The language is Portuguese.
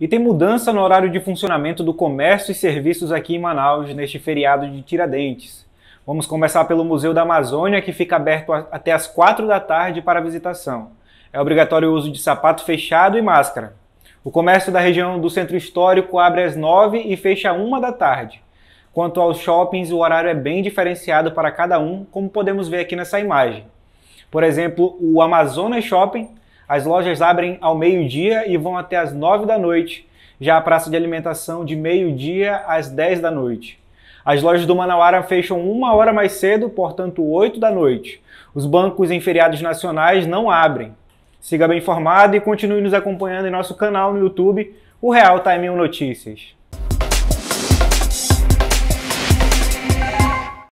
E tem mudança no horário de funcionamento do comércio e serviços aqui em Manaus neste feriado de Tiradentes. Vamos começar pelo Museu da Amazônia, que fica aberto até as 4 da tarde para visitação. É obrigatório o uso de sapato fechado e máscara. O comércio da região do Centro Histórico abre às 9 e fecha às 1 da tarde. Quanto aos shoppings, o horário é bem diferenciado para cada um, como podemos ver aqui nessa imagem. Por exemplo, o Amazonas Shopping as lojas abrem ao meio-dia e vão até às 9 da noite, já a praça de alimentação de meio-dia às 10 da noite. As lojas do Manauara fecham uma hora mais cedo, portanto 8 da noite. Os bancos em feriados nacionais não abrem. Siga bem informado e continue nos acompanhando em nosso canal no YouTube, o Real Time 1 Notícias.